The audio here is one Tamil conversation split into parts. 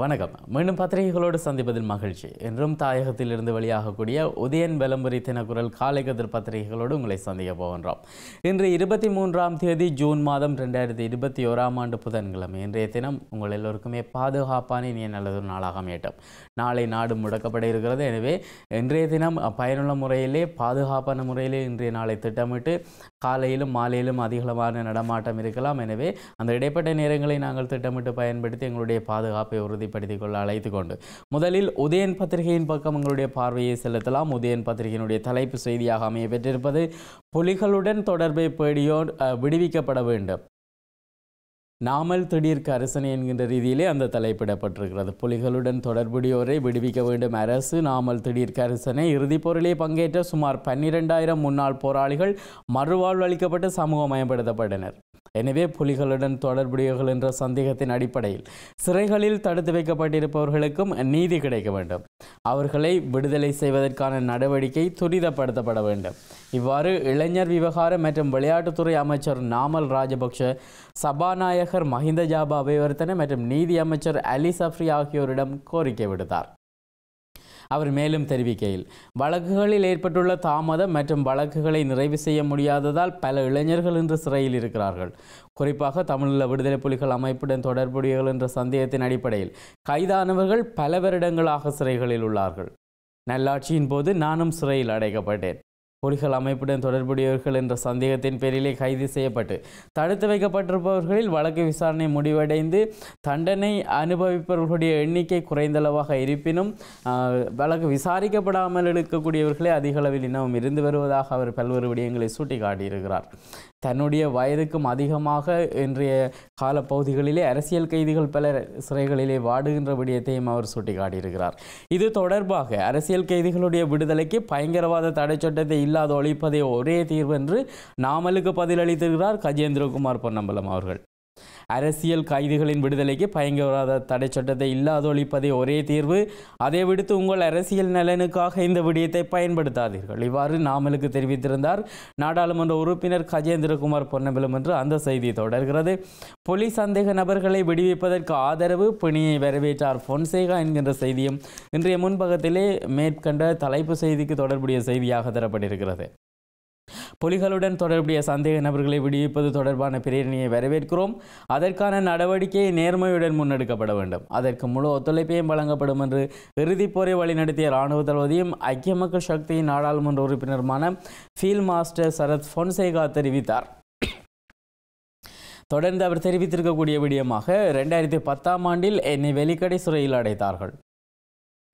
வணக்கம் மீண்டும் பத்திரிகைகளோடு சந்திப்பதில் மகிழ்ச்சி என்றும் தாயகத்திலிருந்து வெளியாகக்கூடிய உதயன் விளம்பரி தினக்குரல் காலை கதிர் பத்திரிகைகளோடு உங்களை சந்திக்க போகின்றோம் இன்று இருபத்தி மூன்றாம் தேதி ஜூன் மாதம் ரெண்டாயிரத்தி இருபத்தி ஓராம் ஆண்டு புதன்கிழமை இன்றைய தினம் உங்கள் எல்லோருக்குமே பாதுகாப்பான இனிய நல்லதொரு நாளாக அமையட்டும் நாளை நாடு முடக்கப்பட இருக்கிறது எனவே இன்றைய தினம் பயனுள்ள முறையிலே பாதுகாப்பான முறையிலே இன்றைய நாளை திட்டமிட்டு காலையிலும் மாலையிலும் அதிகளவான நடமாட்டம் இருக்கலாம் எனவே அந்த இடைப்பட்ட நேரங்களை நாங்கள் திட்டமிட்டு பயன்படுத்தி எங்களுடைய பாதுகாப்பை உறுதிப்படுத்திக் கொள்ள அழைத்து கொண்டு முதலில் உதயன் பத்திரிகையின் பக்கம் எங்களுடைய பார்வையை செலுத்தலாம் உதயன் பத்திரிகையினுடைய தலைப்பு செய்தியாக அமைய பெற்றிருப்பது புலிகளுடன் தொடர்பை பேடியோ விடுவிக்கப்பட வேண்டும் நாமல் திடீர்க்க அரசனை என்கின்ற ரீதியிலே அந்த தலைப்பிடப்பட்டிருக்கிறது புலிகளுடன் தொடர்புடையோரை விடுவிக்க வேண்டும் அரசு நாமல் திடீர்க்க அரசனை இறுதிப் பொருளே பங்கேற்ற சுமார் பன்னிரெண்டாயிரம் முன்னாள் போராளிகள் மறுவாழ்வு அளிக்கப்பட்டு சமூகம் மேம்படுத்தப்பட்டனர் எனவே புலிகளுடன் தொடர்புடையவர்கள் என்ற சந்தேகத்தின் அடிப்படையில் சிறைகளில் தடுத்து வைக்கப்பட்டிருப்பவர்களுக்கும் நீதி கிடைக்க வேண்டும் அவர்களை விடுதலை செய்வதற்கான நடவடிக்கை துரிதப்படுத்தப்பட வேண்டும் இவ்வாறு இளைஞர் விவகாரம் மற்றும் விளையாட்டுத்துறை அமைச்சர் நாமல் ராஜபக்ஷ சபாநாயகர் மஹிந்த ஜாபா அபிவர்த்தன மற்றும் நீதி அமைச்சர் அலி சஃப்ரி ஆகியோரிடம் கோரிக்கை விடுத்தார் அவர் மேலும் தெரிவிக்கையில் வழக்குகளில் ஏற்பட்டுள்ள தாமதம் மற்றும் வழக்குகளை நிறைவு செய்ய முடியாததால் பல இளைஞர்கள் இன்று சிறையில் இருக்கிறார்கள் குறிப்பாக தமிழீழ விடுதலை புலிகள் அமைப்புடன் தொடர்புடையவர்கள் என்ற சந்தேகத்தின் அடிப்படையில் கைதானவர்கள் பல வருடங்களாக சிறைகளில் உள்ளார்கள் நல்லாட்சியின் போது நானும் சிறையில் அடைக்கப்பட்டேன் புலிகள் அமைப்புடன் தொடர்புடையவர்கள் என்ற சந்தேகத்தின் பேரிலே கைது செய்யப்பட்டு தடுத்து வைக்கப்பட்டிருப்பவர்களில் வழக்கு விசாரணை முடிவடைந்து தண்டனை அனுபவிப்பவர்களுடைய எண்ணிக்கை குறைந்தளவாக இருப்பினும் வழக்கு விசாரிக்கப்படாமல் எடுக்கக்கூடியவர்களே அதிக அளவில் இன்னமும் இருந்து வருவதாக அவர் பல்வேறு விடயங்களை சுட்டிக்காட்டியிருக்கிறார் தன்னுடைய வயதுக்கும் அதிகமாக இன்றைய காலப்பகுதிகளிலே அரசியல் கைதிகள் பலர் சிறைகளிலே வாடுகின்ற விடயத்தையும் அவர் சுட்டிக்காட்டியிருக்கிறார் இது தொடர்பாக அரசியல் கைதிகளுடைய விடுதலைக்கு பயங்கரவாத தடை சட்டத்தை இல்லாத ஒழிப்பதே ஒரே தீர்வு என்று நாமலுக்கு பதிலளித்திருக்கிறார் கஜேந்திரகுமார் பொன்னம்பலம் அவர்கள் அரசியல் கைதிகளின் விடுதலைக்கு பயங்கரவாத தடை சட்டத்தை இல்லாதொழிப்பதே ஒரே தீர்வு அதை விடுத்து உங்கள் அரசியல் நலனுக்காக இந்த விடயத்தை பயன்படுத்தாதீர்கள் இவ்வாறு நாமலுக்கு தெரிவித்திருந்தார் நாடாளுமன்ற உறுப்பினர் கஜேந்திரகுமார் பொன்னம்பலம் என்று அந்த செய்தி தொடர்கிறது போலீஸ் சந்தேக நபர்களை விடுவிப்பதற்கு ஆதரவு பிணியை வரவேற்றார் பொன்சேகா என்கின்ற செய்தியும் இன்றைய முன்பகத்திலே மேற்கண்ட தலைப்பு செய்திக்கு தொடர்புடைய செய்தியாக தரப்பட்டிருக்கிறது புலிகளுடன் தொடர்புடைய சந்தேக நபர்களை விடுவிப்பது தொடர்பான பிரேரணையை வரவேற்கிறோம் அதற்கான நடவடிக்கை நேர்மையுடன் முன்னெடுக்கப்பட வேண்டும் அதற்கு முழு ஒத்துழைப்பையும் வழங்கப்படும் என்று இறுதிப் வழிநடத்திய இராணுவ தளபதியும் ஐக்கிய மக்கள் சக்தியின் நாடாளுமன்ற உறுப்பினருமான ஃபீல்ட் மாஸ்டர் சரத் பொன்சேகா தெரிவித்தார் தொடர்ந்து அவர் தெரிவித்திருக்கக்கூடிய விடயமாக ரெண்டாயிரத்தி பத்தாம் ஆண்டில் என்னை வெளிக்கடை சிறையில் அடைத்தார்கள்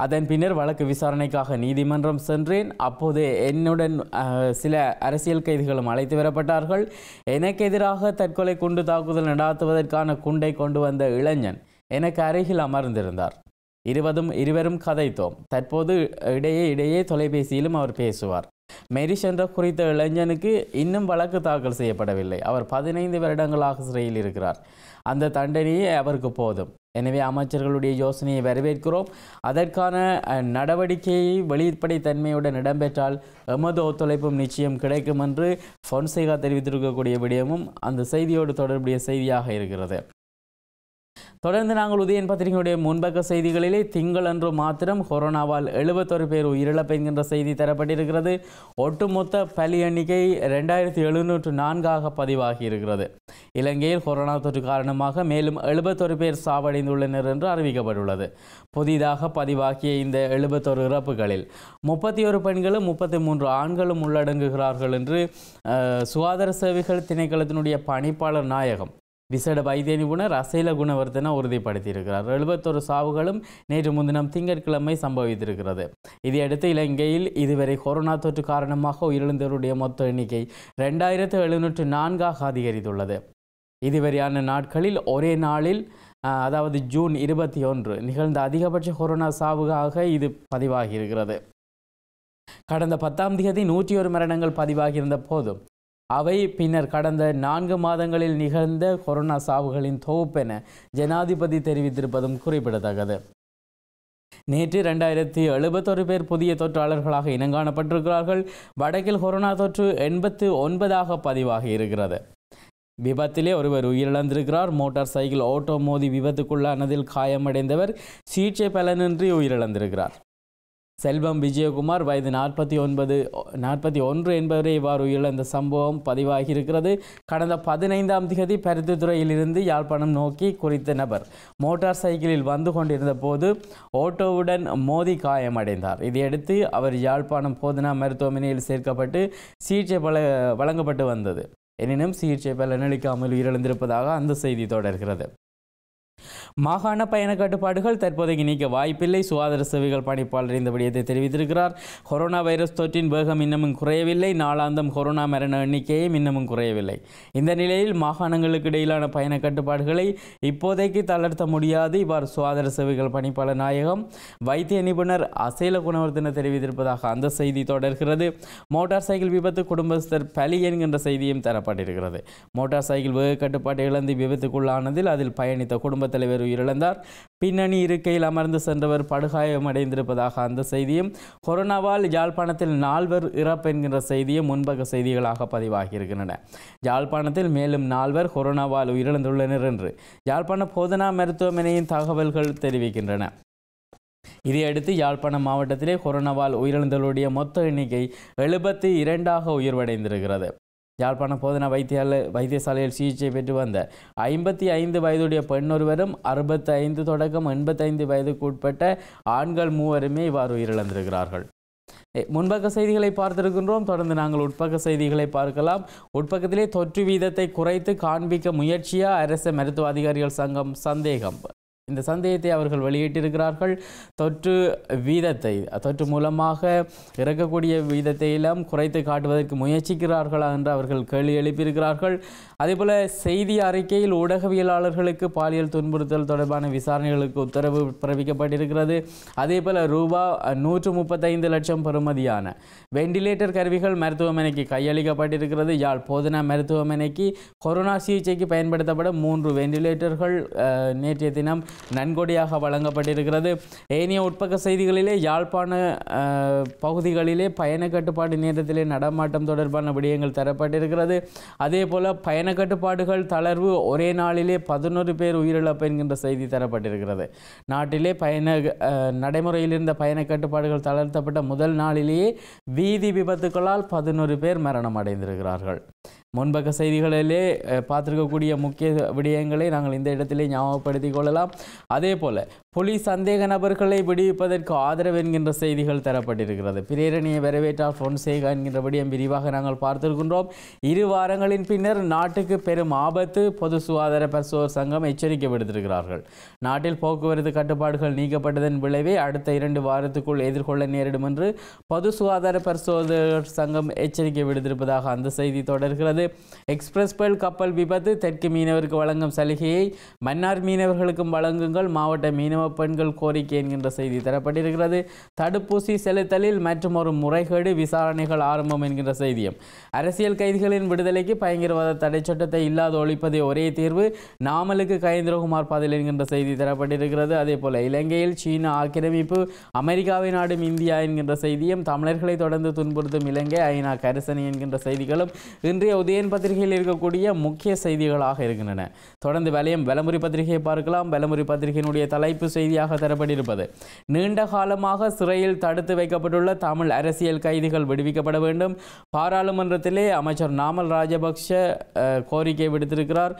அதன் பின்னர் வழக்கு விசாரணைக்காக நீதிமன்றம் சென்றேன் அப்போது என்னுடன் சில அரசியல் கைதிகளும் அழைத்து வரப்பட்டார்கள் எனக்கு எதிராக தற்கொலை குண்டு தாக்குதல் நடாத்துவதற்கான குண்டை கொண்டு வந்த இளைஞன் எனக்கு அருகில் அமர்ந்திருந்தார் இருவதும் இருவரும் கதைத்தோம் தற்போது இடையே இடையே தொலைபேசியிலும் அவர் பேசுவார் மெரி சென்ற குறித்த இளைஞனுக்கு இன்னும் வழக்கு தாக்கல் செய்யப்படவில்லை அவர் பதினைந்து வருடங்களாக சிறையில் இருக்கிறார் அந்த தண்டனையே அவருக்கு போதும் எனவே அமைச்சர்களுடைய யோசனையை வரவேற்கிறோம் அதற்கான நடவடிக்கையை வெளிப்படை தன்மையுடன் இடம்பெற்றால் எமது ஒத்துழைப்பும் நிச்சயம் கிடைக்கும் என்று ஃபொன்சேகா தெரிவித்திருக்கக்கூடிய விடயமும் அந்த செய்தியோடு தொடர்புடைய செய்தியாக இருக்கிறது தொடர்ந்து நாங்கள் உதயன் பத்திரிகையுடைய முன்பக்க செய்திகளிலே திங்களன்று மாத்திரம் கொரோனாவால் எழுபத்தொரு பேர் உயிரிழப்பு என்கின்ற செய்தி தரப்பட்டிருக்கிறது ஒட்டுமொத்த பலி எண்ணிக்கை ரெண்டாயிரத்தி எழுநூற்று நான்காக பதிவாகி இருக்கிறது இலங்கையில் கொரோனா தொற்று காரணமாக மேலும் எழுபத்தொரு பேர் சாவடைந்துள்ளனர் என்று அறிவிக்கப்பட்டுள்ளது புதிதாக பதிவாகிய இந்த எழுபத்தொரு இறப்புகளில் முப்பத்தி ஒரு பெண்களும் முப்பத்தி மூன்று ஆண்களும் உள்ளடங்குகிறார்கள் என்று சுகாதார சேவைகள் திணைக்களத்தினுடைய பணிப்பாளர் நாயகம் விசேட வைத்திய நிபுணர் அசைல குணவர்தன உறுதிப்படுத்தியிருக்கிறார் எழுபத்தொரு சாவுகளும் நேற்று முன்தினம் திங்கட்கிழமை சம்பவித்திருக்கிறது இதையடுத்து இலங்கையில் இதுவரை கொரோனா தொற்று காரணமாக உயிரிழந்தவருடைய மொத்த எண்ணிக்கை ரெண்டாயிரத்து எழுநூற்று நான்காக அதிகரித்துள்ளது இதுவரையான நாட்களில் ஒரே நாளில் அதாவது ஜூன் இருபத்தி ஒன்று நிகழ்ந்த அதிகபட்ச கொரோனா சாவுக்காக இது பதிவாகியிருக்கிறது கடந்த பத்தாம் தேதி நூற்றி ஒரு மரணங்கள் பதிவாகியிருந்த போதும் அவை பின்னர் கடந்த நான்கு மாதங்களில் நிகழ்ந்த கொரோனா சாவுகளின் தொகுப்பென ஜனாதிபதி தெரிவித்திருப்பதும் குறிப்பிடத்தக்கது நேற்று ரெண்டாயிரத்தி எழுபத்தொரு பேர் புதிய தொற்றாளர்களாக இனங்காணப்பட்டிருக்கிறார்கள் வடக்கில் கொரோனா தொற்று எண்பத்து ஒன்பதாக பதிவாகி இருக்கிறது விபத்திலே ஒருவர் உயிரிழந்திருக்கிறார் மோட்டார் சைக்கிள் ஓட்டோ மோதி விபத்துக்குள்ளானதில் காயமடைந்தவர் சிகிச்சை பலனின்றி உயிரிழந்திருக்கிறார் செல்வம் விஜயகுமார் வயது நாற்பத்தி ஒன்பது நாற்பத்தி ஒன்று என்பவரே இவ்வாறு உயிரிழந்த சம்பவம் பதிவாகியிருக்கிறது கடந்த பதினைந்தாம் திகதி பருத்தித்துறையிலிருந்து யாழ்ப்பாணம் நோக்கி குறித்த நபர் மோட்டார் சைக்கிளில் வந்து கொண்டிருந்த போது ஓட்டோவுடன் மோதி காயமடைந்தார் இதையடுத்து அவர் யாழ்ப்பாணம் போதனா மருத்துவமனையில் சேர்க்கப்பட்டு சிகிச்சை பல வழங்கப்பட்டு வந்தது எனினும் சிகிச்சை பலனளிக்காமல் உயிரிழந்திருப்பதாக அந்த செய்தி தொடர்கிறது மாகாண பயண கட்டுப்பாடுகள் தற்போதைக்கு நீக்க வாய்ப்பில்லை சுகாதார சேவைகள் பணிப்பாளர் இந்த விடயத்தை தெரிவித்திருக்கிறார் கொரோனா வைரஸ் தொற்றின் வேகம் இன்னமும் குறையவில்லை நாளாந்தம் கொரோனா மரண எண்ணிக்கையும் இன்னமும் குறையவில்லை இந்த நிலையில் மாகாணங்களுக்கு இடையிலான பயண கட்டுப்பாடுகளை இப்போதைக்கு தளர்த்த முடியாது இவ்வாறு சுகாதார சேவைகள் பணிப்பாளர் நாயகம் வைத்திய நிபுணர் அசைல குணவர்த்தன தெரிவித்திருப்பதாக அந்த செய்தி தொடர்கிறது மோட்டார் சைக்கிள் விபத்து குடும்பஸ்தர் பலி என்கின்ற செய்தியும் தரப்பட்டிருக்கிறது மோட்டார் சைக்கிள் வேக கட்டுப்பாட்டை இழந்து விபத்துக்குள்ளானதில் அதில் பயணித்த குடும்ப தலைவர் உயிரிழந்தார் பின்னணி இருக்கையில் அமர்ந்து சென்றவர் படுகாயமடைந்திருப்பதாக அந்த செய்தியும் கொரோனாவால் யாழ்ப்பாணத்தில் நால்வர் என்கின்ற செய்தியும் முன்பக செய்திகளாக பதிவாகியிருக்கின்றன யாழ்ப்பாணத்தில் மேலும் நால்வர் கொரோனாவால் உயிரிழந்துள்ளனர் என்று யாழ்ப்பாண போதனா மருத்துவமனையின் தகவல்கள் தெரிவிக்கின்றன இதையடுத்து யாழ்ப்பாணம் மாவட்டத்திலே கொரோனாவால் உயிரிழந்தவர்களுடைய மொத்த எண்ணிக்கை எழுபத்தி இரண்டாக உயர்வடைந்திருக்கிறது யாழ்ப்பாணம் போதனா வைத்தியால வைத்தியசாலையில் சிகிச்சை பெற்று வந்த ஐம்பத்தி ஐந்து வயதுடைய பெண் ஒருவரும் அறுபத்தி ஐந்து தொடக்கம் எண்பத்தைந்து வயதுக்கு உட்பட்ட ஆண்கள் மூவருமே இவ்வாறு உயிரிழந்திருக்கிறார்கள் முன்பக்க செய்திகளை பார்த்திருக்கின்றோம் தொடர்ந்து நாங்கள் உட்பக்க செய்திகளை பார்க்கலாம் உட்பக்கத்திலே தொற்று வீதத்தை குறைத்து காண்பிக்க முயற்சியா அரசு மருத்துவ அதிகாரிகள் சங்கம் சந்தேகம் இந்த சந்தேகத்தை அவர்கள் வெளியிட்டிருக்கிறார்கள் தொற்று வீதத்தை தொற்று மூலமாக இறக்கக்கூடிய வீதத்தையெல்லாம் குறைத்து காட்டுவதற்கு முயற்சிக்கிறார்களா என்று அவர்கள் கேள்வி எழுப்பியிருக்கிறார்கள் அதேபோல் செய்தி அறிக்கையில் ஊடகவியலாளர்களுக்கு பாலியல் துன்புறுத்தல் தொடர்பான விசாரணைகளுக்கு உத்தரவு பிறப்பிக்கப்பட்டிருக்கிறது அதேபோல் ரூபா நூற்று முப்பத்தைந்து லட்சம் பெறுமதியான வெண்டிலேட்டர் கருவிகள் மருத்துவமனைக்கு கையளிக்கப்பட்டிருக்கிறது யாழ் போதனா மருத்துவமனைக்கு கொரோனா சிகிச்சைக்கு பயன்படுத்தப்பட மூன்று வெண்டிலேட்டர்கள் நேற்றைய தினம் நன்கொடையாக வழங்கப்பட்டிருக்கிறது ஏனைய உட்பக்க செய்திகளிலே யாழ்ப்பாண பகுதிகளிலே பயண கட்டுப்பாடு நேரத்திலே நடமாட்டம் தொடர்பான விடயங்கள் தரப்பட்டிருக்கிறது அதே போல் பயண கட்டுப்பாடுகள் தளர்வு ஒரே நாளிலே பதினொரு பேர் உயிரிழப்பு என்கின்ற செய்தி தரப்பட்டிருக்கிறது நாட்டிலே பயண நடைமுறையில் இருந்த பயண கட்டுப்பாடுகள் தளர்த்தப்பட்ட முதல் நாளிலேயே வீதி விபத்துக்களால் பதினொரு பேர் மரணம் அடைந்திருக்கிறார்கள் முன்பக்க செய்திகளிலே பார்த்துருக்கக்கூடிய முக்கிய விடயங்களை நாங்கள் இந்த இடத்திலே ஞாபகப்படுத்திக் கொள்ளலாம் அதே போல் புலி சந்தேக நபர்களை விடுவிப்பதற்கு ஆதரவு என்கின்ற செய்திகள் தரப்பட்டிருக்கிறது பிரேரணியை வரவேற்றால் பொன்சேகா என்கின்ற விடயம் விரிவாக நாங்கள் பார்த்திருக்கின்றோம் இரு வாரங்களின் பின்னர் நாட்டுக்கு பெரும் ஆபத்து பொது சுகாதார பரிசோதர் சங்கம் எச்சரிக்கை விடுத்திருக்கிறார்கள் நாட்டில் போக்குவரத்து கட்டுப்பாடுகள் நீக்கப்பட்டதன் விளைவே அடுத்த இரண்டு வாரத்துக்குள் எதிர்கொள்ள நேரிடும் என்று பொது சுகாதார பரிசோதகர் சங்கம் எச்சரிக்கை விடுத்திருப்பதாக அந்த செய்தி தொடர் வருகிறது எக்ஸ்பிரஸ் பேல் கப்பல் விபத்து தெற்கு மீனவருக்கு வழங்கும் சலுகையை மன்னார் மீனவர்களுக்கும் வழங்குங்கள் மாவட்ட மீனவ பெண்கள் கோரிக்கை என்கின்ற செய்தி தரப்பட்டிருக்கிறது தடுப்பூசி செலுத்தலில் மற்றும் ஒரு முறைகேடு விசாரணைகள் ஆரம்பம் என்கின்ற செய்தியும் அரசியல் கைதிகளின் விடுதலைக்கு பயங்கரவாத தடை சட்டத்தை இல்லாத ஒழிப்பதே ஒரே தீர்வு நாமலுக்கு கயந்திரகுமார் பதில் என்கின்ற செய்தி தரப்பட்டிருக்கிறது அதே போல இலங்கையில் சீனா ஆக்கிரமிப்பு அமெரிக்காவை நாடும் இந்தியா என்கின்ற செய்தியும் தமிழர்களை தொடர்ந்து துன்புறுத்தும் இலங்கை ஐநா கரிசனி என்கின்ற செய்திகளும் இன்று இன்றைய உதயன் பத்திரிகையில் இருக்கக்கூடிய முக்கிய செய்திகளாக இருக்கின்றன தொடர்ந்து வலையம் வலமுறை பத்திரிகையை பார்க்கலாம் வலமுறை பத்திரிகையினுடைய தலைப்பு செய்தியாக தரப்பட்டிருப்பது நீண்ட காலமாக சிறையில் தடுத்து வைக்கப்பட்டுள்ள தமிழ் அரசியல் கைதிகள் விடுவிக்கப்பட வேண்டும் பாராளுமன்றத்திலே அமைச்சர் நாமல் ராஜபக்ஷ கோரிக்கை விடுத்திருக்கிறார்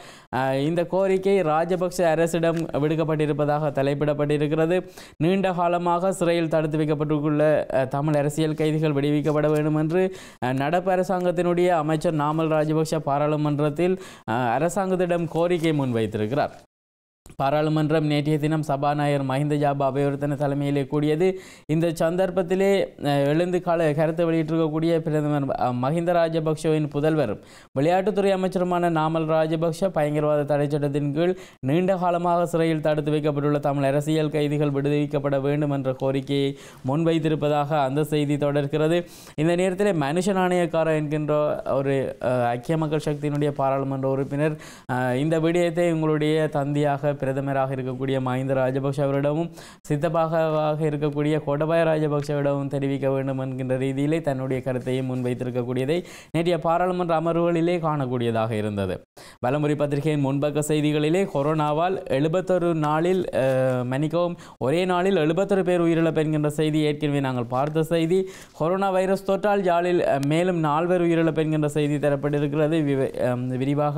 இந்த கோரிக்கை ராஜபக்ஷ அரசிடம் விடுக்கப்பட்டிருப்பதாக தலைப்பிடப்பட்டிருக்கிறது நீண்ட காலமாக சிறையில் தடுத்து வைக்கப்பட்டுள்ள தமிழ் அரசியல் கைதிகள் விடுவிக்கப்பட வேண்டும் என்று நடப்பு அரசாங்கத்தினுடைய அமைச்சர் நாமல் ராஜபக்ஷ பாராளுமன்றத்தில் அரசாங்கத்திடம் கோரிக்கை முன்வைத்திருக்கிறார் பாராளுமன்றம் நேற்றைய தினம் சபாநாயகர் மஹிந்த ஜாபா அபயவர்த்தன தலைமையிலே கூடியது இந்த சந்தர்ப்பத்திலே எழுந்து கால கருத்து வெளியிட்டிருக்கக்கூடிய பிரதமர் மஹிந்த ராஜபக்ஷவின் புதல்வர் விளையாட்டுத்துறை அமைச்சருமான நாமல் ராஜபக்ஷ பயங்கரவாத தடை சட்டத்தின் கீழ் நீண்ட காலமாக சிறையில் தடுத்து வைக்கப்பட்டுள்ள தமிழ் அரசியல் கைதிகள் விடுவிக்கப்பட வேண்டும் என்ற கோரிக்கையை முன்வைத்திருப்பதாக அந்த செய்தி தொடர்கிறது இந்த நேரத்தில் மனுஷ நாணயக்காரர் என்கின்ற ஒரு ஐக்கிய மக்கள் சக்தியினுடைய பாராளுமன்ற உறுப்பினர் இந்த விடயத்தை உங்களுடைய தந்தியாக பிரதமராக இருக்கக்கூடிய மஹிந்த அவரிடமும் சித்தபாக இருக்கக்கூடிய கோடபாய ராஜபக்ஷவிடமும் தெரிவிக்க வேண்டும் என்கின்ற ரீதியிலே தன்னுடைய கருத்தையும் முன்வைத்திருக்கக்கூடியதை நேற்றைய பாராளுமன்ற அமர்வுகளிலே காணக்கூடியதாக இருந்தது பலமுறை பத்திரிகையின் முன்பக்க செய்திகளிலே கொரோனாவால் எழுபத்தொரு நாளில் மன்னிக்கவும் ஒரே நாளில் எழுபத்தொரு பேர் உயிரிழப்பு என்கின்ற செய்தி ஏற்கனவே நாங்கள் பார்த்த செய்தி கொரோனா வைரஸ் தொற்றால் ஜாலில் மேலும் நால்வர் உயிரிழப்பு என்கின்ற செய்தி தரப்பட்டிருக்கிறது விரிவாக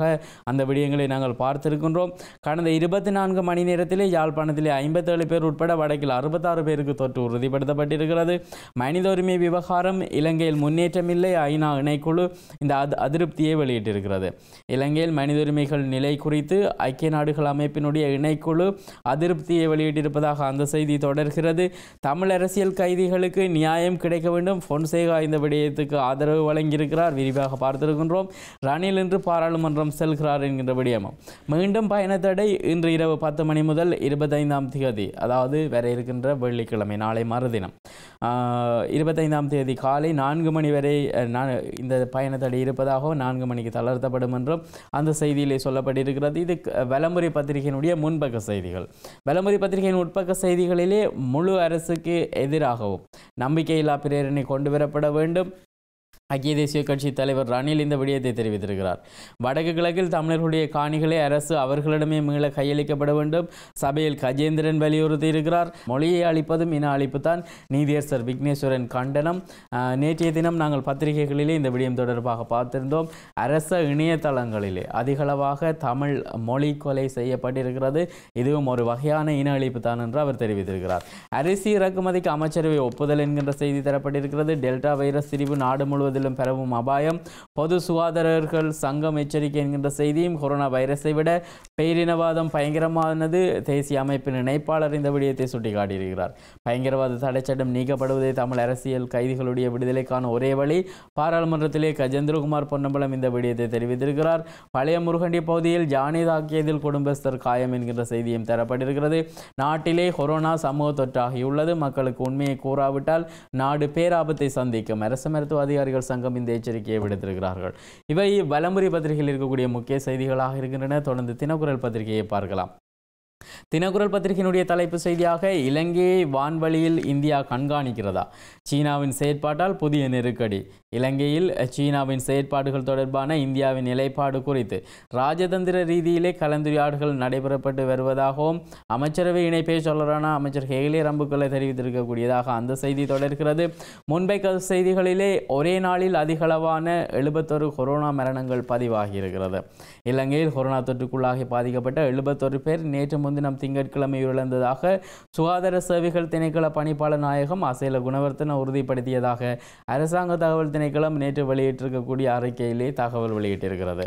அந்த விடயங்களை நாங்கள் பார்த்திருக்கின்றோம் கடந்த இருபத்தி நான்கு மணி நேரத்திலே யாழ்ப்பாணத்திலே ஐம்பத்தேழு பேர் உட்பட வடக்கில் அறுபத்தாறு பேருக்கு தொற்று உறுதிப்படுத்தப்பட்டிருக்கிறது மனித உரிமை விவகாரம் இலங்கையில் முன்னேற்றமில்லை ஐநா இணைக்குழு இந்த அதிருப்தியை வெளியிட்டிருக்கிறது இலங்கையில் மனித உரிமைகள் நிலை குறித்து ஐக்கிய நாடுகள் அமைப்பினுடைய இணைக்குழு அதிருப்தியை வெளியிட்டிருப்பதாக அந்த செய்தி தொடர்கிறது தமிழ் அரசியல் கைதிகளுக்கு நியாயம் கிடைக்க வேண்டும் பொன்சேகா இந்த விடயத்துக்கு ஆதரவு வழங்கியிருக்கிறார் விரிவாக பார்த்திருக்கின்றோம் ரணில் இன்று பாராளுமன்றம் செல்கிறார் என்கின்ற விடயமும் மீண்டும் பயணத்தடை இன்று இரவு பத்து மணி முதல் இருபத்தைந்தாம் தேதி அதாவது வேற இருக்கின்ற வெள்ளிக்கிழமை நாளை மறுதினம் இருபத்தைந்தாம் தேதி காலை நான்கு மணி வரை இந்த பயணத்தடை இருப்பதாகவும் நான்கு மணிக்கு தளர்த்தப்படும் என்றும் அந்த செய்தியிலே சொல்லப்பட்டிருக்கிறது இது வலமுறை பத்திரிகையினுடைய முன்பக்க செய்திகள் வலமுறை பத்திரிகையின் உட்பக்க செய்திகளிலே முழு அரசுக்கு எதிராகவும் நம்பிக்கையில்லா பிரேரணை கொண்டு வரப்பட வேண்டும் ஐக்கிய தேசிய கட்சி தலைவர் ரணில் இந்த விடயத்தை தெரிவித்திருக்கிறார் வடக்கு கிழக்கில் தமிழர்களுடைய காணிகளை அரசு அவர்களிடமே மீள கையளிக்கப்பட வேண்டும் சபையில் கஜேந்திரன் வலியுறுத்தியிருக்கிறார் மொழியை அளிப்பதும் இன தான் நீதியரசர் விக்னேஸ்வரன் கண்டனம் நேற்றைய தினம் நாங்கள் பத்திரிகைகளிலே இந்த விடயம் தொடர்பாக பார்த்திருந்தோம் அரச இணையதளங்களிலே அதிகளவாக தமிழ் மொழி கொலை செய்யப்பட்டிருக்கிறது இதுவும் ஒரு வகையான இன அழிப்பு தான் என்று அவர் தெரிவித்திருக்கிறார் அரிசி இறக்குமதிக்கு அமைச்சரவை ஒப்புதல் என்கின்ற செய்தி தரப்பட்டிருக்கிறது டெல்டா வைரஸ் பிரிவு நாடு முழுவதும் மாநிலத்திலும் பெறவும் அபாயம் பொது சுகாதாரர்கள் சங்கம் எச்சரிக்கை என்கின்ற செய்தியும் கொரோனா வைரஸை விட பேரினவாதம் பயங்கரமானது தேசிய அமைப்பின் இணைப்பாளர் இந்த விடயத்தை சுட்டிக்காட்டியிருக்கிறார் பயங்கரவாத தடைச்சட்டம் நீக்கப்படுவதே தமிழ் அரசியல் கைதிகளுடைய விடுதலைக்கான ஒரே வழி பாராளுமன்றத்திலே கஜேந்திரகுமார் பொன்னம்பலம் இந்த விடயத்தை தெரிவித்திருக்கிறார் பழைய முருகண்டி பகுதியில் ஜானி தாக்கியதில் குடும்பஸ்தர் காயம் என்கின்ற செய்தியும் தரப்பட்டிருக்கிறது நாட்டிலே கொரோனா சமூக தொற்றாகியுள்ளது மக்களுக்கு உண்மையை கூறாவிட்டால் நாடு பேராபத்தை சந்திக்கும் அரசு மருத்துவ அதிகாரிகள் சங்கம் இந்த எச்சரிக்கையை விடுத்திருக்கிறார்கள் இவை வலமுறை பத்திரிகையில் இருக்கக்கூடிய முக்கிய செய்திகளாக இருக்கின்றன தொடர்ந்து தினக்குரல் பத்திரிகையை பார்க்கலாம் தினக்குரல் பத்திரிகையினுடைய தலைப்பு செய்தியாக இலங்கையை வான்வழியில் இந்தியா கண்காணிக்கிறதா சீனாவின் செயற்பாட்டால் புதிய நெருக்கடி இலங்கையில் சீனாவின் செயற்பாடுகள் தொடர்பான இந்தியாவின் நிலைப்பாடு குறித்து ராஜதந்திர ரீதியிலே கலந்துரையாடுகள் நடைபெறப்பட்டு வருவதாகவும் அமைச்சரவை இணை பேச்சாளரான அமைச்சர் ஹெகிலே ரம்புக்களை தெரிவித்திருக்கக்கூடியதாக அந்த செய்தி தொடர்கிறது முன்பை செய்திகளிலே ஒரே நாளில் அதிகளவான எழுபத்தொரு கொரோனா மரணங்கள் பதிவாகியிருக்கிறது இலங்கையில் கொரோனா தொற்றுக்குள்ளாகி பாதிக்கப்பட்ட எழுபத்தொரு பேர் நேற்று முன்தினம் திங்கட்கிழமை உயிரிழந்ததாக சுகாதார சேவைகள் திணைக்கள பணிப்பாளர் நாயகம் அசையில குணவர்த்தன உறுதிப்படுத்தியதாக அரசாங்க தகவல் திணைக்களம் நேற்று வெளியிட்டிருக்கக்கூடிய அறிக்கையிலே தகவல் வெளியிட்டிருக்கிறது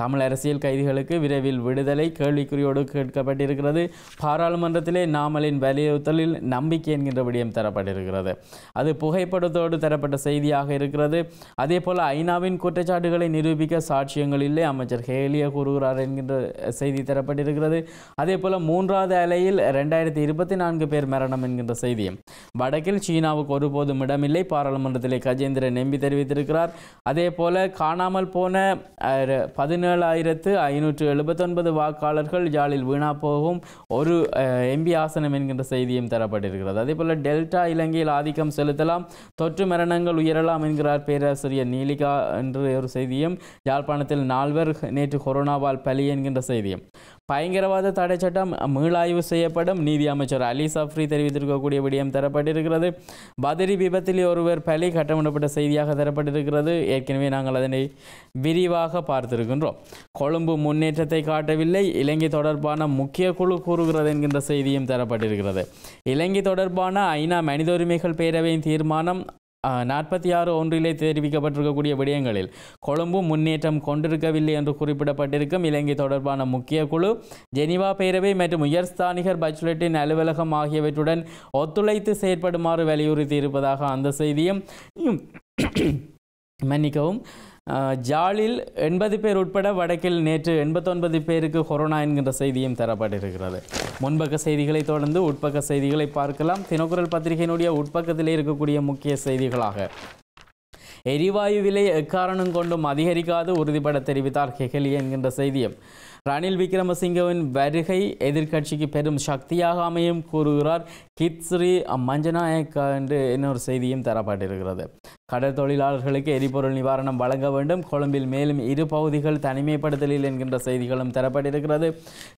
தமிழ் அரசியல் கைதிகளுக்கு விரைவில் விடுதலை கேள்விக்குறியோடு கேட்கப்பட்டிருக்கிறது பாராளுமன்றத்திலே நாமலின் வலியுறுத்தலில் நம்பிக்கை என்கின்ற விடயம் தரப்பட்டிருக்கிறது அது புகைப்படத்தோடு தரப்பட்ட செய்தியாக இருக்கிறது அதே போல் ஐநாவின் குற்றச்சாட்டுகளை நிரூபிக்க சாட்சியங்கள் இல்லை அமைச்சர் ஹேலியா கூறுகிறார் என்கின்ற செய்தி தரப்பட்டிருக்கிறது அதே போல் மூன்றாவது அலையில் ரெண்டாயிரத்தி இருபத்தி நான்கு பேர் மரணம் என்கின்ற செய்தி வடக்கில் சீனாவுக்கு ஒருபோதும் இடமில்லை பாராளுமன்றத்திலே கஜேந்திரன் நம்பி தெரிவித்திருக்கிறார் அதே போல காணாமல் போன பதினெட்டு பதினேழாயிரத்து ஐநூற்று எழுபத்தொன்பது வாக்காளர்கள் யாழில் வீணா போகும் ஒரு எம்பி ஆசனம் என்கின்ற செய்தியும் தரப்பட்டிருக்கிறது அதே போல் டெல்டா இலங்கையில் ஆதிக்கம் செலுத்தலாம் தொற்று மரணங்கள் உயரலாம் என்கிறார் பேராசிரியர் நீலிகா என்று ஒரு செய்தியும் யாழ்ப்பாணத்தில் நால்வர் நேற்று கொரோனாவால் பலி என்கின்ற செய்தியும் பயங்கரவாத தடை சட்டம் மீளாய்வு செய்யப்படும் நீதி அமைச்சர் அலி சஃப்ரி தெரிவித்திருக்கக்கூடிய விடயம் தரப்பட்டிருக்கிறது பதிரி விபத்தில் ஒருவர் பலி கட்டமிடப்பட்ட செய்தியாக தரப்பட்டிருக்கிறது ஏற்கனவே நாங்கள் அதனை விரிவாக பார்த்திருக்கின்றோம் கொழும்பு முன்னேற்றத்தை காட்டவில்லை இலங்கை தொடர்பான முக்கிய குழு கூறுகிறது என்கின்ற செய்தியும் தரப்பட்டிருக்கிறது இலங்கை தொடர்பான ஐநா மனித உரிமைகள் பேரவையின் தீர்மானம் நாற்பத்தி ஆறு ஒன்றிலே தெரிவிக்கப்பட்டிருக்கக்கூடிய விடயங்களில் கொழும்பு முன்னேற்றம் கொண்டிருக்கவில்லை என்று குறிப்பிடப்பட்டிருக்கும் இலங்கை தொடர்பான முக்கிய குழு ஜெனிவா பேரவை மற்றும் உயர்ஸ்தானிகர் பட்ஜெட்டின் அலுவலகம் ஆகியவற்றுடன் ஒத்துழைத்து செயற்படுமாறு வலியுறுத்தி இருப்பதாக அந்த செய்தியும் மன்னிக்கவும் ஜாலில் எண்பது பேர் உட்பட வடக்கில் நேற்று எண்பத்தொன்பது பேருக்கு கொரோனா என்கின்ற செய்தியும் தரப்பட்டிருக்கிறது முன்பக்க செய்திகளை தொடர்ந்து உட்பக்க செய்திகளை பார்க்கலாம் தினக்குரல் பத்திரிகையினுடைய உட்பக்கத்தில் இருக்கக்கூடிய முக்கிய செய்திகளாக எரிவாயு விலை எக்காரணம் கொண்டும் அதிகரிக்காது உறுதிபட தெரிவித்தார் ஹெகலி என்கின்ற செய்தியும் ரணில் விக்ரமசிங்கவின் வருகை எதிர்க்கட்சிக்கு பெரும் சக்தியாக அமையும் கூறுகிறார் கித்ஸ்ரீ மஞ்சநாயக்கா என்று இன்னொரு செய்தியும் தரப்பட்டிருக்கிறது கடல் தொழிலாளர்களுக்கு எரிபொருள் நிவாரணம் வழங்க வேண்டும் கொழும்பில் மேலும் இரு பகுதிகள் தனிமைப்படுத்தலில் என்கின்ற செய்திகளும் தரப்பட்டிருக்கிறது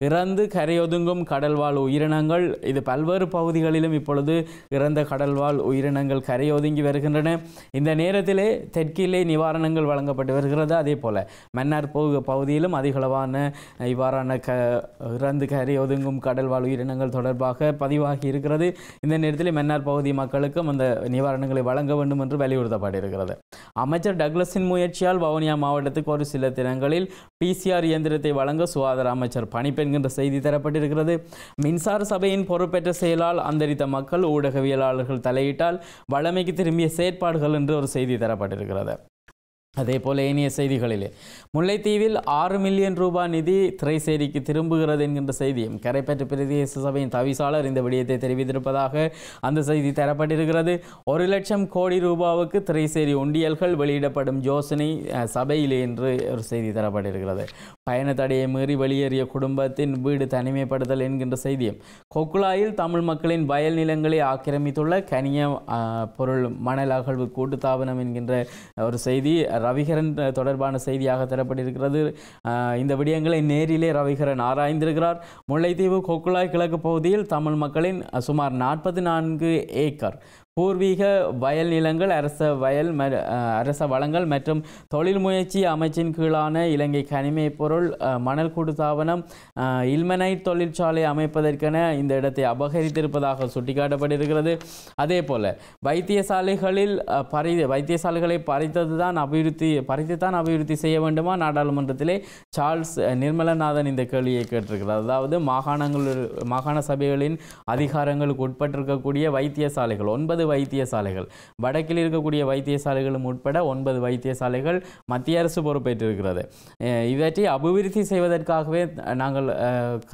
இறந்து கரையொதுங்கும் கடல்வாழ் உயிரினங்கள் இது பல்வேறு பகுதிகளிலும் இப்பொழுது இறந்த கடல்வாழ் உயிரினங்கள் கரையொதுங்கி வருகின்றன இந்த நேரத்திலே தெற்கிலே நிவாரணங்கள் வழங்கப்பட்டு வருகிறது அதே போல மன்னார் பகுதியிலும் அதிகளவான இவ்வாறான க இறந்து கறி ஒதுங்கும் கடல் வாழ் உயிரினங்கள் தொடர்பாக பதிவாகி இருக்கிறது இந்த நேரத்தில் மன்னார் பகுதி மக்களுக்கும் அந்த நிவாரணங்களை வழங்க வேண்டும் என்று வலியுறுத்தப்பட்டிருக்கிறது அமைச்சர் டக்ளஸின் முயற்சியால் வவுனியா மாவட்டத்துக்கு ஒரு சில தினங்களில் பிசிஆர் இயந்திரத்தை வழங்க சுகாதார அமைச்சர் பணிப்பெண்கின்ற செய்தி தரப்பட்டிருக்கிறது மின்சார சபையின் பொறுப்பேற்ற செயலால் அந்தரித்த மக்கள் ஊடகவியலாளர்கள் தலையிட்டால் வளமைக்கு திரும்பிய செயற்பாடுகள் என்று ஒரு செய்தி தரப்பட்டிருக்கிறது அதே போல் ஏனைய செய்திகளிலே முல்லைத்தீவில் ஆறு மில்லியன் ரூபாய் நிதி திரை செய்திக்கு திரும்புகிறது என்கின்ற செய்தியும் கரைப்பற்று பிரதேச சபையின் தவிசாளர் இந்த விடயத்தை தெரிவித்திருப்பதாக அந்த செய்தி தரப்பட்டிருக்கிறது ஒரு லட்சம் கோடி ரூபாவுக்கு திரைசேரி ஒண்டியல்கள் வெளியிடப்படும் யோசனை சபையிலே என்று ஒரு செய்தி தரப்பட்டிருக்கிறது பயண தடையை மீறி வெளியேறிய குடும்பத்தின் வீடு தனிமைப்படுத்தல் என்கின்ற செய்தியும் கொக்குலாயில் தமிழ் மக்களின் வயல் நிலங்களை ஆக்கிரமித்துள்ள கனிய பொருள் மணல் அகழ்வு கூட்டுத்தாபனம் என்கின்ற ஒரு செய்தி ரவிகரன் தொடர்பான செய்தியாக தரப்பட்டிருக்கிறது இந்த விடயங்களை நேரிலே ரவிகரன் ஆராய்ந்திருக்கிறார் முல்லைத்தீவு கொக்குலாய் கிழக்கு பகுதியில் தமிழ் மக்களின் சுமார் நாற்பத்தி நான்கு ஏக்கர் பூர்வீக வயல் நிலங்கள் அரச வயல் அரச வளங்கள் மற்றும் தொழில் முயற்சி அமைச்சின் கீழான இலங்கை கனிமை பொருள் மணல் கூடுதாவனம் இல்மனை தொழிற்சாலை அமைப்பதற்கென இந்த இடத்தை அபகரித்திருப்பதாக சுட்டிக்காட்டப்பட்டிருக்கிறது அதே போல் வைத்தியசாலைகளில் பறி வைத்தியசாலைகளை பறித்தது தான் அபிவிருத்தி பறித்து தான் அபிவிருத்தி செய்ய வேண்டுமா நாடாளுமன்றத்திலே சார்ல்ஸ் நிர்மலநாதன் இந்த கேள்வியை கேட்டிருக்கிறார் அதாவது மாகாணங்கள் மாகாண சபைகளின் அதிகாரங்களுக்கு உட்பட்டிருக்கக்கூடிய வைத்தியசாலைகள் ஒன்பது வைத்தியசாலைகள் வடக்கில் இருக்கக்கூடிய வைத்தியசாலைகளும் உட்பட ஒன்பது வைத்தியசாலைகள் மத்திய அரசு பொறுப்பேற்றிருக்கிறது இவற்றை அபிவிருத்தி செய்வதற்காகவே நாங்கள்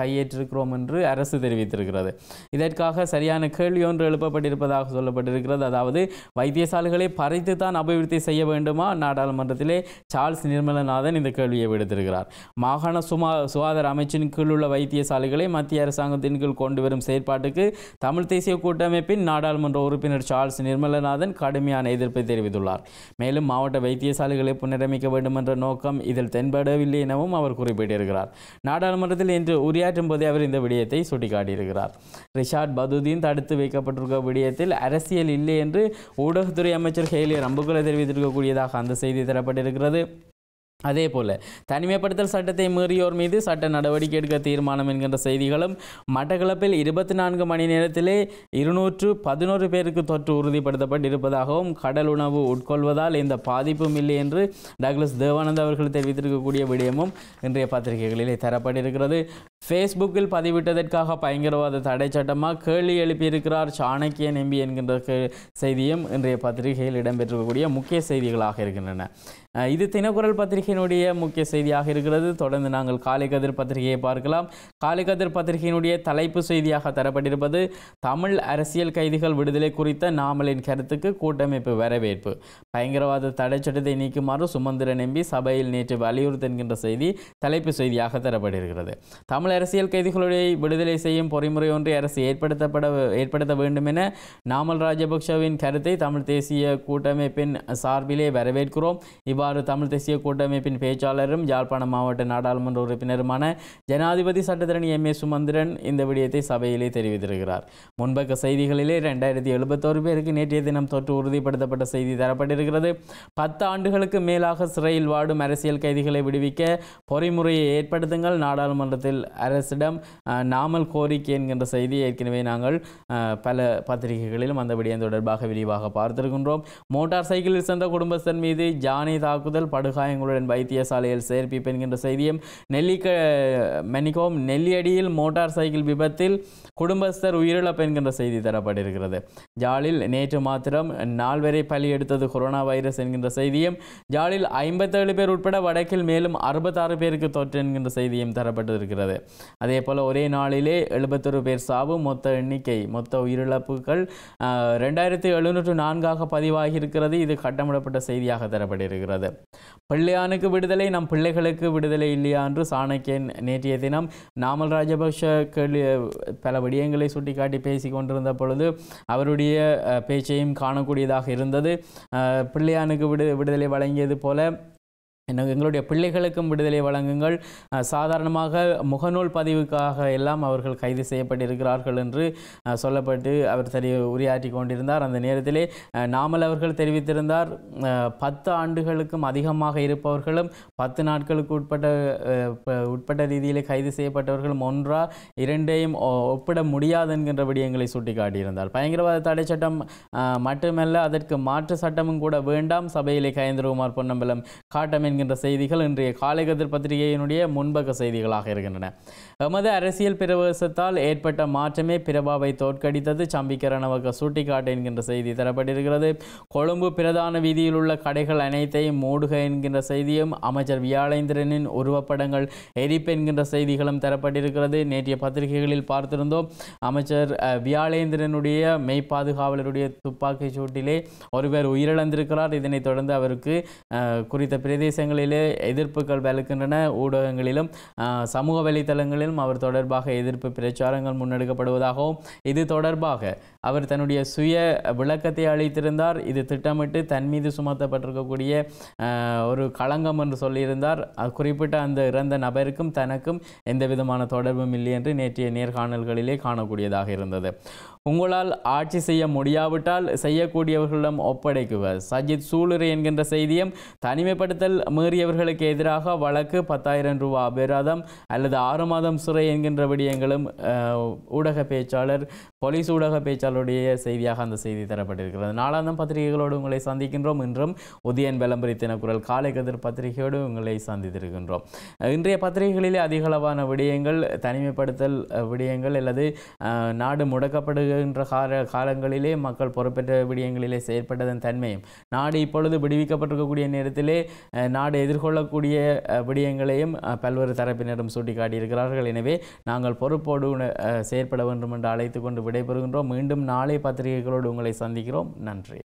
கையேற்றிருக்கிறோம் என்று அரசு தெரிவித்திருக்கிறது இதற்காக சரியான கேள்வி ஒன்று எழுப்பப்பட்டிருப்பதாக சொல்லப்பட்டிருக்கிறது அதாவது வைத்தியசாலைகளை பறித்து தான் அபிவிருத்தி செய்ய வேண்டுமா நாடாளுமன்றத்திலே சார்ல்ஸ் நிர்மலநாதன் இந்த கேள்வியை விடுத்திருக்கிறார் மாகாண சுமா சுகாதார அமைச்சின் கீழ் உள்ள வைத்தியசாலைகளை மத்திய அரசாங்கத்தின் கீழ் கொண்டு வரும் செயற்பாட்டுக்கு தமிழ் தேசிய கூட்டமைப்பின் நாடாளுமன்ற உறுப்பினர் அமைச்சர் சார்ல்ஸ் நிர்மலநாதன் கடுமையான எதிர்ப்பை தெரிவித்துள்ளார் மேலும் மாவட்ட வைத்தியசாலைகளை புனரமைக்க வேண்டும் என்ற நோக்கம் இதில் தென்படவில்லை எனவும் அவர் குறிப்பிட்டிருக்கிறார் நாடாளுமன்றத்தில் இன்று உரையாற்றும் போதே அவர் இந்த விடயத்தை சுட்டிக்காட்டியிருக்கிறார் ரிஷாட் பதுதீன் தடுத்து வைக்கப்பட்டிருக்க விடயத்தில் அரசியல் இல்லை என்று ஊடகத்துறை அமைச்சர் ஹேலிய ரம்புகுல தெரிவித்திருக்கக்கூடியதாக அந்த செய்தி தரப்பட்டிருக்கிறது அதே போல் தனிமைப்படுத்தல் சட்டத்தை மீறியோர் மீது சட்ட நடவடிக்கை எடுக்க தீர்மானம் என்கின்ற செய்திகளும் மட்டக்களப்பில் இருபத்தி நான்கு மணி நேரத்திலே இருநூற்று பதினோரு பேருக்கு தொற்று உறுதிப்படுத்தப்பட்டு இருப்பதாகவும் கடல் உணவு உட்கொள்வதால் இந்த பாதிப்பும் இல்லை என்று டக்ளஸ் தேவானந்த் அவர்கள் தெரிவித்திருக்கக்கூடிய விடயமும் இன்றைய பத்திரிகைகளிலே தரப்பட்டிருக்கிறது ஃபேஸ்புக்கில் பதிவிட்டதற்காக பயங்கரவாத தடை சட்டமாக கேள்வி எழுப்பியிருக்கிறார் சாணக்கியன் எம்பி என்கின்ற செய்தியும் இன்றைய பத்திரிகையில் இடம்பெற்றிருக்கக்கூடிய முக்கிய செய்திகளாக இருக்கின்றன இது தினக்குரல் பத்திரிகை பத்திரிகையினுடைய முக்கிய செய்தியாக இருக்கிறது தொடர்ந்து நாங்கள் காலை கதிர் பத்திரிகையை பார்க்கலாம் காலை கதிர் பத்திரிகையினுடைய தலைப்பு செய்தியாக தரப்பட்டிருப்பது தமிழ் அரசியல் கைதிகள் விடுதலை குறித்த நாமலின் கருத்துக்கு கூட்டமைப்பு வரவேற்பு பயங்கரவாத தடைச்சட்டத்தை நீக்குமாறு சுமந்திரன் எம்பி சபையில் நேற்று என்கின்ற செய்தி தலைப்பு செய்தியாக தரப்பட்டிருக்கிறது தமிழ் அரசியல் கைதிகளுடைய விடுதலை செய்யும் பொறிமுறை ஒன்றை அரசு ஏற்படுத்தப்பட ஏற்படுத்த வேண்டும் என நாமல் ராஜபக்சவின் கருத்தை தமிழ் தேசிய கூட்டமைப்பின் சார்பிலே வரவேற்கிறோம் இவ்வாறு தமிழ் தேசிய கூட்டமைப்பு அமைப்பின் பேச்சாளரும் யாழ்ப்பாண மாவட்ட நாடாளுமன்ற உறுப்பினருமான ஜனாதிபதி சட்டத்தரணி எம் ஏ சுமந்திரன் இந்த விடயத்தை சபையிலே தெரிவித்திருக்கிறார் முன்பக்க செய்திகளிலே ரெண்டாயிரத்தி எழுபத்தோரு பேருக்கு நேற்றைய தினம் தொற்று உறுதிப்படுத்தப்பட்ட செய்தி தரப்பட்டிருக்கிறது பத்து ஆண்டுகளுக்கு மேலாக சிறையில் வாடும் அரசியல் கைதிகளை விடுவிக்க பொறிமுறையை ஏற்படுத்துங்கள் நாடாளுமன்றத்தில் அரசிடம் நாமல் கோரிக்கை என்கின்ற செய்தி ஏற்கனவே நாங்கள் பல பத்திரிகைகளிலும் அந்த விடயம் தொடர்பாக விரிவாக பார்த்திருக்கின்றோம் மோட்டார் சைக்கிளில் சென்ற குடும்பஸ்தன் மீது ஜானி தாக்குதல் படுகாயங்களுடன் வைத்தியசாலையில் சேர்ப்பிப்பு என்கின்ற செய்தியும் நெல்லிக்க மெனிகோம் நெல்லியடியில் மோட்டார் சைக்கிள் விபத்தில் குடும்பஸ்தர் உயிரிழப்பு என்கின்ற செய்தி தரப்பட்டிருக்கிறது ஜாலில் நேற்று மாத்திரம் நால்வரை பலி எடுத்தது கொரோனா வைரஸ் என்கின்ற செய்தியும் ஜாலில் ஐம்பத்தேழு பேர் உட்பட வடக்கில் மேலும் அறுபத்தாறு பேருக்கு தொற்று என்கின்ற செய்தியும் தரப்பட்டிருக்கிறது அதே போல் ஒரே நாளிலே எழுபத்தொரு பேர் சாவு மொத்த எண்ணிக்கை மொத்த உயிரிழப்புகள் ரெண்டாயிரத்தி எழுநூற்று நான்காக பதிவாகியிருக்கிறது இது கட்டமிடப்பட்ட செய்தியாக தரப்பட்டிருக்கிறது பிள்ளையானுக்கு எங்களுக்கு விடுதலை நம் பிள்ளைகளுக்கு விடுதலை இல்லையா என்று சாணக்கியன் நேற்றைய தினம் நாமல் ராஜபக்ஷ கேள்வி பல விடயங்களை சுட்டிக்காட்டி பேசி கொண்டிருந்த பொழுது அவருடைய பேச்சையும் காணக்கூடியதாக இருந்தது பிள்ளையானுக்கு விடு விடுதலை வழங்கியது போல எங்களுடைய பிள்ளைகளுக்கும் விடுதலை வழங்குங்கள் சாதாரணமாக முகநூல் பதிவுக்காக எல்லாம் அவர்கள் கைது செய்யப்பட்டிருக்கிறார்கள் என்று சொல்லப்பட்டு அவர் சரி உரையாற்றி கொண்டிருந்தார் அந்த நேரத்திலே நாமல் அவர்கள் தெரிவித்திருந்தார் பத்து ஆண்டுகளுக்கும் அதிகமாக இருப்பவர்களும் பத்து நாட்களுக்கு உட்பட்ட உட்பட்ட ரீதியில் கைது செய்யப்பட்டவர்களும் ஒன்றா இரண்டையும் ஒப்பிட முடியாது என்கின்ற விடயங்களை சுட்டிக்காட்டியிருந்தார் பயங்கரவாத தடை சட்டம் மட்டுமல்ல அதற்கு மாற்று சட்டமும் கூட வேண்டாம் சபையிலே கயந்திரகுமார் பொன்னம்பலம் காட்டம் என்கிற என்கின்ற செய்திகள் இன்றைய காலைகதிர் பத்திரிகையினுடைய முன்பக்க செய்திகளாக இருக்கின்றன எமது அரசியல் பிரவேசத்தால் ஏற்பட்ட மாற்றமே பிரபாவை தோற்கடித்தது சம்பிக்கரணவக்க சுட்டிக்காட்டு என்கின்ற செய்தி தரப்பட்டிருக்கிறது கொழும்பு பிரதான வீதியில் உள்ள கடைகள் அனைத்தையும் மூடுக என்கின்ற செய்தியும் அமைச்சர் வியாழேந்திரனின் உருவப்படங்கள் எரிப்பு என்கின்ற செய்திகளும் தரப்பட்டிருக்கிறது நேற்றைய பத்திரிகைகளில் பார்த்திருந்தோம் அமைச்சர் வியாழேந்திரனுடைய மெய்ப்பாதுகாவலருடைய துப்பாக்கி சூட்டிலே ஒருவர் உயிரிழந்திருக்கிறார் இதனைத் தொடர்ந்து அவருக்கு குறித்த பிரதேசங்கள் விஷயங்களிலே எதிர்ப்புகள் வலுக்கின்றன ஊடகங்களிலும் சமூக வலைத்தளங்களிலும் அவர் தொடர்பாக எதிர்ப்பு பிரச்சாரங்கள் முன்னெடுக்கப்படுவதாகவும் இது தொடர்பாக அவர் தன்னுடைய சுய விளக்கத்தை அளித்திருந்தார் இது திட்டமிட்டு தன் மீது சுமத்தப்பட்டிருக்கக்கூடிய ஒரு களங்கம் என்று சொல்லியிருந்தார் குறிப்பிட்ட அந்த இறந்த நபருக்கும் தனக்கும் எந்த விதமான தொடர்பும் இல்லை என்று நேற்றைய நேர்காணல்களிலே காணக்கூடியதாக இருந்தது உங்களால் ஆட்சி செய்ய முடியாவிட்டால் செய்யக்கூடியவர்களிடம் ஒப்படைக்குவர் சஜித் சூளுரை என்கின்ற செய்தியும் தனிமைப்படுத்தல் மீறியவர்களுக்கு எதிராக வழக்கு பத்தாயிரம் ரூபா அபராதம் அல்லது ஆறு மாதம் சிறை என்கின்ற விடயங்களும் ஊடக பேச்சாளர் போலீஸ் ஊடக பேச்சாளருடைய செய்தியாக அந்த செய்தி தரப்பட்டிருக்கிறது நாளாந்தம் பத்திரிகைகளோடு உங்களை சந்திக்கின்றோம் என்றும் உதயன் விளம்பரித்தின குரல் காலை கதிர் பத்திரிகையோடு உங்களை சந்தித்திருக்கின்றோம் இன்றைய பத்திரிகைகளிலே அதிகளவான விடயங்கள் தனிமைப்படுத்தல் விடயங்கள் அல்லது நாடு முடக்கப்படுகிற வருகின்ற கால காலங்களிலே மக்கள் பொறுப்பேற்ற விடயங்களிலே செயற்பட்டதன் தன்மையும் நாடு இப்பொழுது விடுவிக்கப்பட்டிருக்கக்கூடிய நேரத்திலே நாடு எதிர்கொள்ளக்கூடிய விடயங்களையும் பல்வேறு தரப்பினரும் சுட்டிக்காட்டியிருக்கிறார்கள் எனவே நாங்கள் பொறுப்போடு செயற்பட வேண்டும் என்று அழைத்து கொண்டு விடைபெறுகின்றோம் மீண்டும் நாளை பத்திரிகைகளோடு உங்களை சந்திக்கிறோம் நன்றி